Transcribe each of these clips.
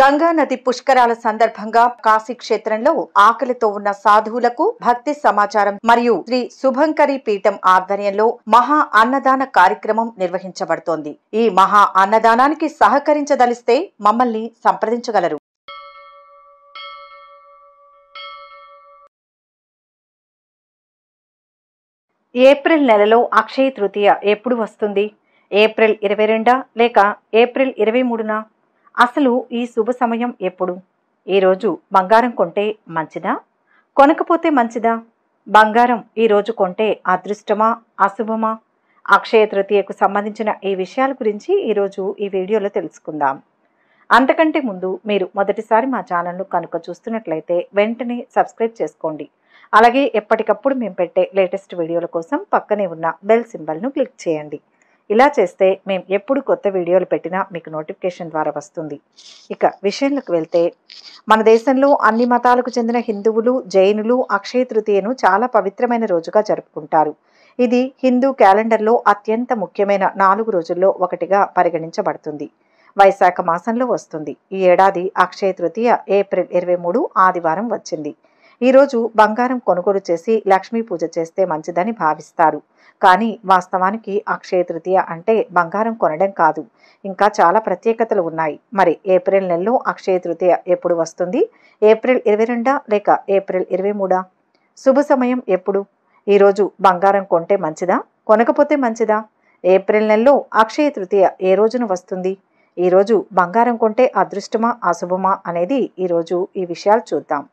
గంగా నది పుష్కరాల సందర్భంగా కాశీ క్షేత్రంలో ఆకలితో ఉన్న సాధువులకు భక్తి సమాచారం మరియు శ్రీ శుభంకరి పీఠం ఆధ్వర్యంలో మహా అన్నదాన కార్యక్రమం నిర్వహించబడుతోంది ఈ మహా అన్నదానానికి సహకరించదలిస్తే మమ్మల్ని సంప్రదించగలరు ఏప్రిల్ నెలలో అక్షయ తృతీయ ఎప్పుడు వస్తుంది ఏప్రిల్ ఇరవై రెండా లేక ఏప్రిల్ ఇరవై మూడునా అసలు ఈ శుభ సమయం ఎప్పుడు ఈరోజు బంగారం కొంటే మంచిదా కొనకపోతే మంచిదా బంగారం ఈరోజు కొంటే అదృష్టమా అశుభమా అక్షయ తృతీయకు సంబంధించిన ఈ విషయాల గురించి ఈరోజు ఈ వీడియోలో తెలుసుకుందాం అంతకంటే ముందు మీరు మొదటిసారి మా ఛానల్ను కనుక చూస్తున్నట్లయితే వెంటనే సబ్స్క్రైబ్ చేసుకోండి అలాగే ఎప్పటికప్పుడు మేము పెట్టే లేటెస్ట్ వీడియోల కోసం పక్కనే ఉన్న బెల్ సింబల్ను క్లిక్ చేయండి ఇలా చేస్తే మేము ఎప్పుడు కొత్త వీడియోలు పెట్టినా మీకు నోటిఫికేషన్ ద్వారా వస్తుంది ఇక విషయంలోకి వెళ్తే మన దేశంలో అన్ని మతాలకు చెందిన హిందువులు జైనులు అక్షయ తృతీయను చాలా పవిత్రమైన రోజుగా జరుపుకుంటారు ఇది హిందూ క్యాలెండర్లో అత్యంత ముఖ్యమైన నాలుగు రోజుల్లో ఒకటిగా పరిగణించబడుతుంది వైశాఖ మాసంలో వస్తుంది ఈ ఏడాది అక్షయ తృతీయ ఏప్రిల్ ఇరవై మూడు ఆదివారం వచ్చింది ఈరోజు బంగారం కొనుగోలు చేసి లక్ష్మీ పూజ చేస్తే మంచిదని భావిస్తారు కానీ వాస్తవానికి అక్షయ తృతీయ అంటే బంగారం కొనడం కాదు ఇంకా చాలా ప్రత్యేకతలు ఉన్నాయి మరి ఏప్రిల్ నెలలో అక్షయ తృతీయ ఎప్పుడు వస్తుంది ఏప్రిల్ ఇరవై రెండా లేక ఏప్రిల్ ఇరవై మూడా శుభ సమయం ఎప్పుడు ఈరోజు బంగారం కొంటే మంచిదా కొనకపోతే మంచిదా ఏప్రిల్ నెలలో అక్షయ తృతీయ ఏ రోజున వస్తుంది ఈరోజు బంగారం కొంటే అదృష్టమా అశుభమా అనేది ఈరోజు ఈ విషయాలు చూద్దాం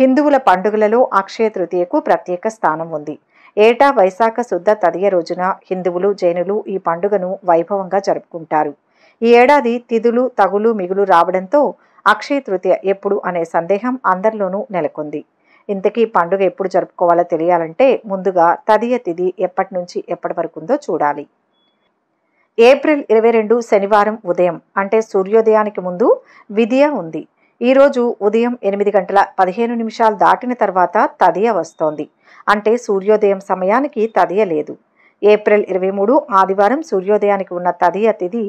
హిందువుల పండుగలలో అక్షయ తృతీయకు ప్రత్యేక స్థానం ఉంది ఏటా వైశాఖ శుద్ధ తదియ రోజున హిందువులు జైనులు ఈ పండుగను వైభవంగా జరుపుకుంటారు ఈ ఏడాది తిథులు తగులు మిగులు రావడంతో అక్షయ తృతీయ ఎప్పుడు అనే సందేహం అందరిలోనూ నెలకొంది ఇంతకీ పండుగ ఎప్పుడు జరుపుకోవాలో తెలియాలంటే ముందుగా తదియ తిథి ఎప్పటి నుంచి ఎప్పటి వరకు ఉందో చూడాలి ఏప్రిల్ ఇరవై రెండు శనివారం ఉదయం అంటే సూర్యోదయానికి ముందు విధియ ఉంది ఈరోజు ఉదయం ఎనిమిది గంటల పదిహేను నిమిషాలు దాటిన తర్వాత తదియ వస్తోంది అంటే సూర్యోదయం సమయానికి తదియ లేదు ఏప్రిల్ ఇరవై మూడు ఆదివారం సూర్యోదయానికి ఉన్న తదియ తిథి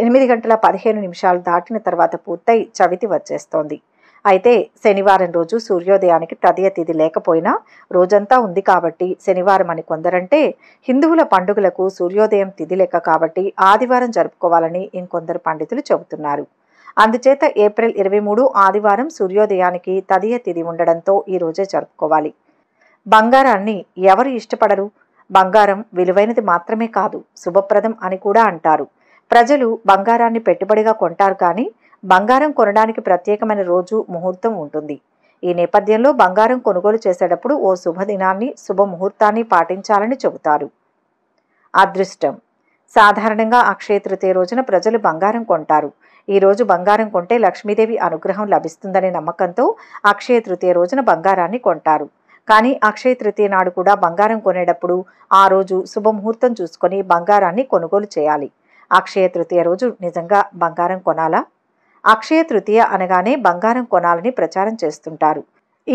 ఎనిమిది గంటల పదిహేను నిమిషాలు దాటిన తర్వాత పూర్తయి చవితి వచ్చేస్తోంది అయితే శనివారం రోజు సూర్యోదయానికి తదియ తిథి లేకపోయినా రోజంతా ఉంది కాబట్టి శనివారం అని కొందరంటే హిందువుల పండుగలకు సూర్యోదయం తిథి లెక్క కాబట్టి ఆదివారం జరుపుకోవాలని ఇంకొందరు పండితులు చెబుతున్నారు అందుచేత ఏప్రిల్ ఇరవై మూడు ఆదివారం సూర్యోదయానికి తదియ తిథి ఉండడంతో ఈ రోజే జరుపుకోవాలి బంగారాన్ని ఎవరు ఇష్టపడరు బంగారం విలువైనది మాత్రమే కాదు శుభప్రదం అని కూడా అంటారు ప్రజలు బంగారాన్ని పెట్టుబడిగా కొంటారు కానీ బంగారం కొనడానికి ప్రత్యేకమైన రోజు ముహూర్తం ఉంటుంది ఈ నేపథ్యంలో బంగారం కొనుగోలు చేసేటప్పుడు ఓ శుభదినాన్ని శుభముహూర్తాన్ని పాటించాలని చెబుతారు అదృష్టం సాధారణంగా అక్షయ తృతీయ రోజున ప్రజలు బంగారం కొంటారు ఈ రోజు బంగారం కొంటే లక్ష్మీదేవి అనుగ్రహం లభిస్తుందనే నమ్మకంతో అక్షయ తృతీయ రోజున బంగారాన్ని కొంటారు కానీ అక్షయ తృతీయ నాడు కూడా బంగారం కొనేటప్పుడు ఆ రోజు శుభముహూర్తం చూసుకొని బంగారాన్ని కొనుగోలు చేయాలి అక్షయ తృతీయ రోజు నిజంగా బంగారం కొనాలా అక్షయ తృతీయ అనగానే బంగారం కొనాలని ప్రచారం చేస్తుంటారు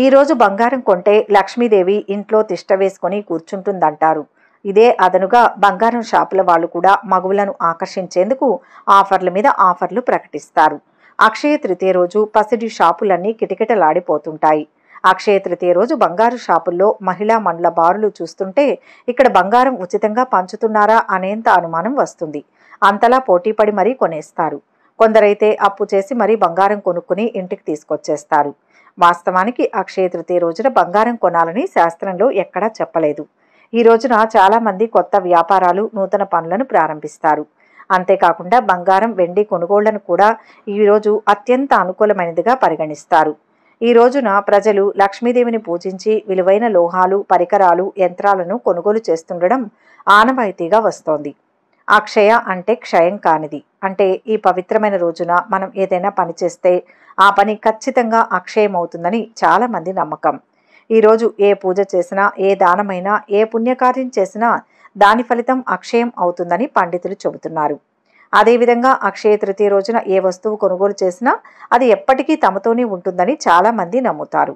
ఈ రోజు బంగారం కొంటే లక్ష్మీదేవి ఇంట్లో తిష్ట వేసుకొని కూర్చుంటుందంటారు ఇదే అదనుగా బంగారం షాపుల వాళ్ళు కూడా మగువులను ఆకర్షించేందుకు ఆఫర్ల మీద ఆఫర్లు ప్రకటిస్తారు అక్షయ తృతీయ రోజు పసిడి షాపులన్నీ కిటకిటలాడిపోతుంటాయి అక్షయ తృతీయ రోజు బంగారు షాపుల్లో మహిళా మండల బారులు చూస్తుంటే ఇక్కడ బంగారం ఉచితంగా పంచుతున్నారా అనేంత అనుమానం వస్తుంది అంతలా పోటీపడి మరీ కొనేస్తారు కొందరైతే అప్పు చేసి మరీ బంగారం కొనుక్కుని ఇంటికి తీసుకొచ్చేస్తారు వాస్తవానికి అక్షయ తృతీయ రోజున బంగారం కొనాలని శాస్త్రంలో ఎక్కడా చెప్పలేదు ఈ రోజున చాలామంది కొత్త వ్యాపారాలు నూతన పనులను ప్రారంభిస్తారు అంతేకాకుండా బంగారం వెండి కొనుగోళ్లను కూడా ఈరోజు అత్యంత అనుకూలమైనదిగా పరిగణిస్తారు ఈ రోజున ప్రజలు లక్ష్మీదేవిని పూజించి విలువైన లోహాలు పరికరాలు యంత్రాలను కొనుగోలు చేస్తుండడం ఆనవాయితీగా వస్తోంది అక్షయ అంటే క్షయం కానిది అంటే ఈ పవిత్రమైన రోజున మనం ఏదైనా పని చేస్తే ఆ పని ఖచ్చితంగా అక్షయం అవుతుందని చాలామంది నమ్మకం ఈరోజు ఏ పూజ చేసినా ఏ దానమైనా ఏ పుణ్యకార్యం చేసినా దాని ఫలితం అక్షయం అవుతుందని పండితులు చెబుతున్నారు అదేవిధంగా అక్షయ తృతీయ రోజున ఏ వస్తువు కొనుగోలు చేసినా అది ఎప్పటికీ తమతోనే ఉంటుందని చాలామంది నమ్ముతారు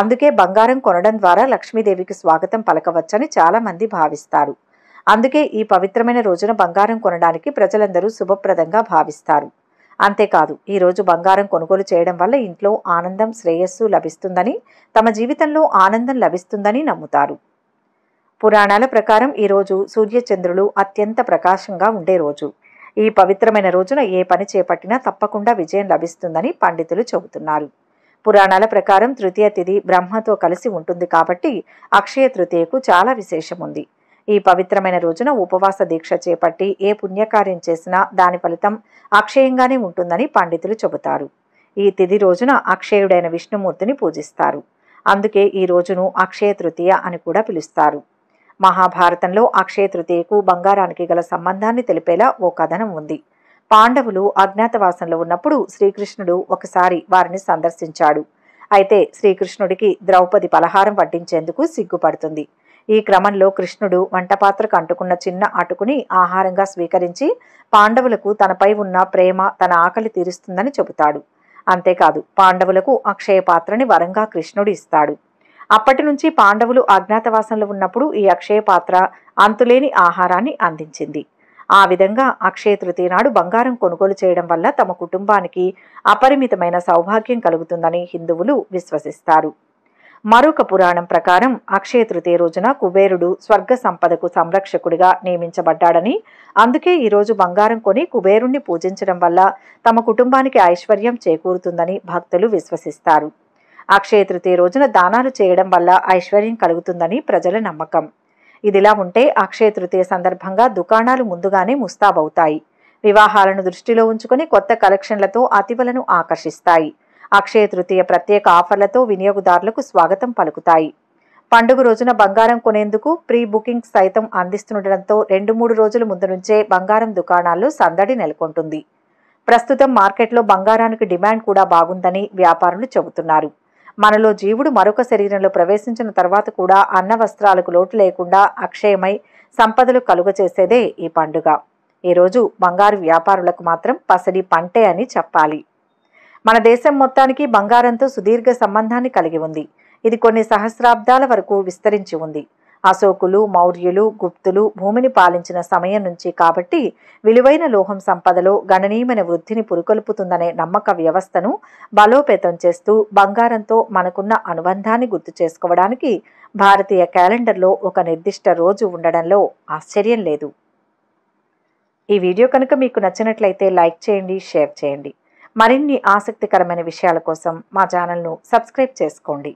అందుకే బంగారం కొనడం ద్వారా లక్ష్మీదేవికి స్వాగతం పలకవచ్చని చాలామంది భావిస్తారు అందుకే ఈ పవిత్రమైన రోజున బంగారం కొనడానికి ప్రజలందరూ శుభప్రదంగా భావిస్తారు అంతేకాదు ఈరోజు బంగారం కొనుగోలు చేయడం వల్ల ఇంట్లో ఆనందం శ్రేయస్సు లభిస్తుందని తమ జీవితంలో ఆనందం లభిస్తుందని నమ్ముతారు పురాణాల ప్రకారం ఈరోజు సూర్యచంద్రులు అత్యంత ప్రకాశంగా ఉండే రోజు ఈ పవిత్రమైన రోజున ఏ పని చేపట్టినా తప్పకుండా విజయం లభిస్తుందని పండితులు చెబుతున్నారు పురాణాల ప్రకారం తృతీయ తిథి బ్రహ్మతో కలిసి ఉంటుంది కాబట్టి అక్షయ తృతీయకు చాలా విశేషం ఉంది ఈ పవిత్రమైన రోజున ఉపవాస దీక్ష చేపట్టి ఏ పుణ్యకార్యం చేసినా దాని ఫలితం అక్షయంగానే ఉంటుందని పండితులు చెబుతారు ఈ తిథి రోజున అక్షయుడైన విష్ణుమూర్తిని పూజిస్తారు అందుకే ఈ రోజును అక్షయ తృతీయ అని కూడా పిలుస్తారు మహాభారతంలో అక్షయ తృతీయకు బంగారానికి గల సంబంధాన్ని తెలిపేలా ఓ కథనం ఉంది పాండవులు అజ్ఞాతవాసంలో ఉన్నప్పుడు శ్రీకృష్ణుడు ఒకసారి వారిని సందర్శించాడు అయితే శ్రీకృష్ణుడికి ద్రౌపది పలహారం పట్టించేందుకు సిగ్గుపడుతుంది ఈ క్రమంలో కృష్ణుడు వంటపాత్రకు అంటుకున్న చిన్న అటుకుని ఆహారంగా స్వీకరించి పాండవులకు తనపై ఉన్న ప్రేమ తన ఆకలి తీరుస్తుందని చెబుతాడు అంతేకాదు పాండవులకు అక్షయ పాత్రని వరంగా కృష్ణుడు ఇస్తాడు అప్పటి నుంచి పాండవులు అజ్ఞాతవాసంలో ఉన్నప్పుడు ఈ అక్షయ పాత్ర అంతులేని ఆహారాన్ని అందించింది ఆ విధంగా అక్షయ తృతీయ నాడు బంగారం కొనుగోలు చేయడం వల్ల తమ కుటుంబానికి అపరిమితమైన సౌభాగ్యం కలుగుతుందని హిందువులు విశ్వసిస్తారు మరొక పురాణం ప్రకారం అక్షయ తృతీయ రోజున కుబేరుడు స్వర్గ సంపదకు సంరక్షకుడిగా నియమించబడ్డాడని అందుకే ఈరోజు బంగారం కొని కుబేరుణ్ణి పూజించడం వల్ల తమ కుటుంబానికి ఐశ్వర్యం చేకూరుతుందని భక్తులు విశ్వసిస్తారు అక్షయ తృతీయ రోజున దానాలు చేయడం వల్ల ఐశ్వర్యం కలుగుతుందని ప్రజల నమ్మకం ఇదిలా ఉంటే అక్షయ తృతీయ సందర్భంగా దుకాణాలు ముందుగానే ముస్తాబవుతాయి వివాహాలను దృష్టిలో ఉంచుకుని కొత్త కలెక్షన్లతో అతివలను ఆకర్షిస్తాయి అక్షయ తృతీయ ప్రత్యేక ఆఫర్లతో వినియోగదారులకు స్వాగతం పలుకుతాయి పండుగ రోజున బంగారం కొనేందుకు ప్రీ బుకింగ్ సైతం అందిస్తుండటంతో రెండు మూడు రోజుల ముందు నుంచే బంగారం దుకాణాల్లో సందడి నెలకొంటుంది ప్రస్తుతం మార్కెట్లో బంగారానికి డిమాండ్ కూడా బాగుందని వ్యాపారులు చెబుతున్నారు మనలో జీవుడు మరొక శరీరంలో ప్రవేశించిన తర్వాత కూడా అన్న వస్త్రాలకు లోటు లేకుండా అక్షయమై సంపదలు కలుగచేసేదే ఈ పండుగ ఈరోజు బంగారు వ్యాపారులకు మాత్రం పసడి పంటే అని చెప్పాలి మన దేశం మొత్తానికి బంగారంతో సుదీర్ఘ సంబంధాన్ని కలిగి ఉంది ఇది కొన్ని సహస్రాబ్దాల వరకు విస్తరించి ఉంది అశోకులు మౌర్యులు గుప్తులు భూమిని పాలించిన సమయం నుంచి కాబట్టి విలువైన లోహం సంపదలో గణనీయమైన వృద్ధిని పురుకొల్పుతుందనే నమ్మక వ్యవస్థను బలోపేతం చేస్తూ బంగారంతో మనకున్న అనుబంధాన్ని గుర్తు చేసుకోవడానికి భారతీయ క్యాలెండర్లో ఒక నిర్దిష్ట రోజు ఉండడంలో ఆశ్చర్యం లేదు ఈ వీడియో కనుక మీకు నచ్చినట్లయితే లైక్ చేయండి షేర్ చేయండి మరిన్ని ఆసక్తికరమైన విషయాల కోసం మా ఛానల్ను సబ్స్క్రైబ్ చేసుకోండి